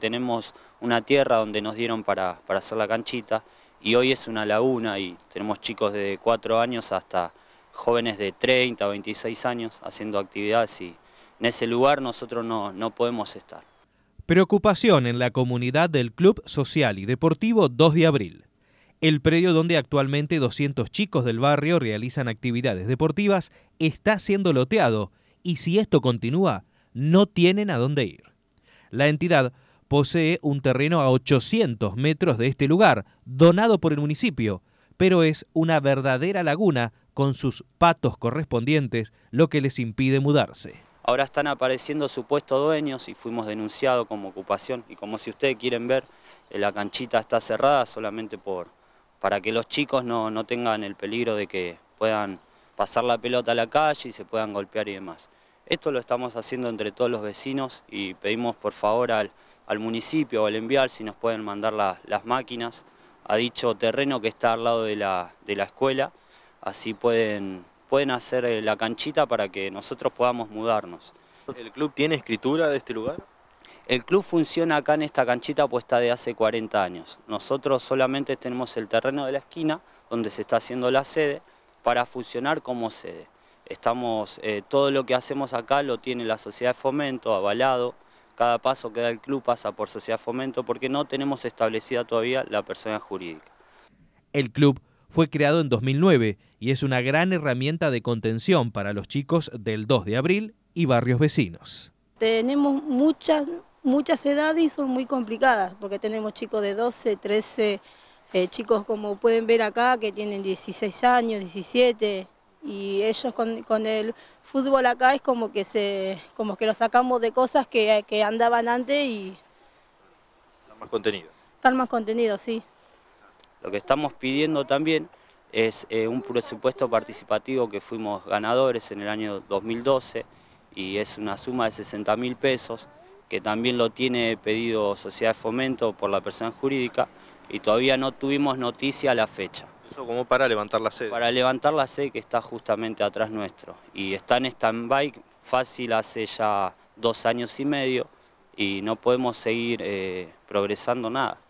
Tenemos una tierra donde nos dieron para, hacer la canchita y hoy es una laguna y tenemos chicos de 4 años hasta jóvenes de 30 o 26 años haciendo actividades y en ese lugar nosotros no, no podemos estar. Preocupación en la comunidad del Club Social y Deportivo 2 de Abril. El predio donde actualmente 200 chicos del barrio realizan actividades deportivas está siendo loteado y si esto continúa, no tienen a dónde ir. La entidad posee un terreno a 800 metros de este lugar, donado por el municipio, pero es una verdadera laguna con sus patos correspondientes, lo que les impide mudarse. Ahora están apareciendo supuestos dueños y fuimos denunciados como ocupación. Y como si ustedes quieren ver, eh, la canchita está cerrada solamente por, para que los chicos no, no tengan el peligro de que puedan pasar la pelota a la calle y se puedan golpear y demás. Esto lo estamos haciendo entre todos los vecinos y pedimos por favor al, municipio o al enviar si nos pueden mandar las máquinas a dicho terreno que está al lado de la, de la escuela, así pueden, pueden hacer eh, la canchita para que nosotros podamos mudarnos. ¿El club tiene escritura de este lugar? El club funciona acá en esta canchita puesta de hace 40 años. Nosotros solamente tenemos el terreno de la esquina, donde se está haciendo la sede, para funcionar como sede. Estamos, eh, todo lo que hacemos acá lo tiene la Sociedad de Fomento, avalado. Cada paso que da el club pasa por Sociedad de Fomento porque no tenemos establecida todavía la persona jurídica. El club fue creado en 2009 y es una gran herramienta de contención para los chicos del 2 de abril y barrios vecinos. Tenemos muchas, muchas edades y son muy complicadas porque tenemos chicos de 12, 13, eh, chicos como pueden ver acá que tienen 16 años, 17, y ellos con, el fútbol acá es como que se como que lo sacamos de cosas que, andaban antes y están más contenidos están más contenidos sí lo que estamos pidiendo también es eh, un presupuesto participativo que fuimos ganadores en el año 2012 y es una suma de 60 mil pesos que también lo tiene pedido Sociedad de Fomento por la persona jurídica y todavía no tuvimos noticia a la fecha. ¿Cómo para levantar la sede. Para levantar la sede que está justamente atrás nuestro. Y está en stand fácil hace ya dos años y medio y no podemos seguir eh, progresando nada.